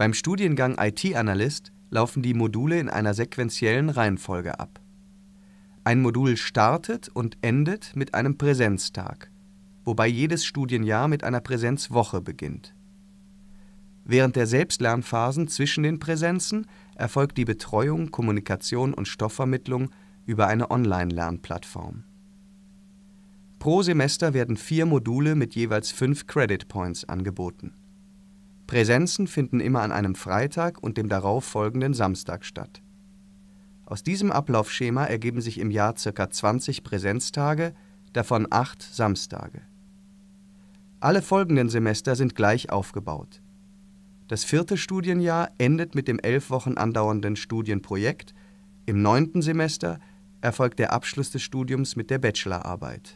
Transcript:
Beim Studiengang IT-Analyst laufen die Module in einer sequentiellen Reihenfolge ab. Ein Modul startet und endet mit einem Präsenztag, wobei jedes Studienjahr mit einer Präsenzwoche beginnt. Während der Selbstlernphasen zwischen den Präsenzen erfolgt die Betreuung, Kommunikation und Stoffvermittlung über eine Online-Lernplattform. Pro Semester werden vier Module mit jeweils fünf Credit Points angeboten Präsenzen finden immer an einem Freitag und dem darauffolgenden Samstag statt. Aus diesem Ablaufschema ergeben sich im Jahr ca. 20 Präsenztage, davon 8 Samstage. Alle folgenden Semester sind gleich aufgebaut. Das vierte Studienjahr endet mit dem elf Wochen andauernden Studienprojekt, im neunten Semester erfolgt der Abschluss des Studiums mit der Bachelorarbeit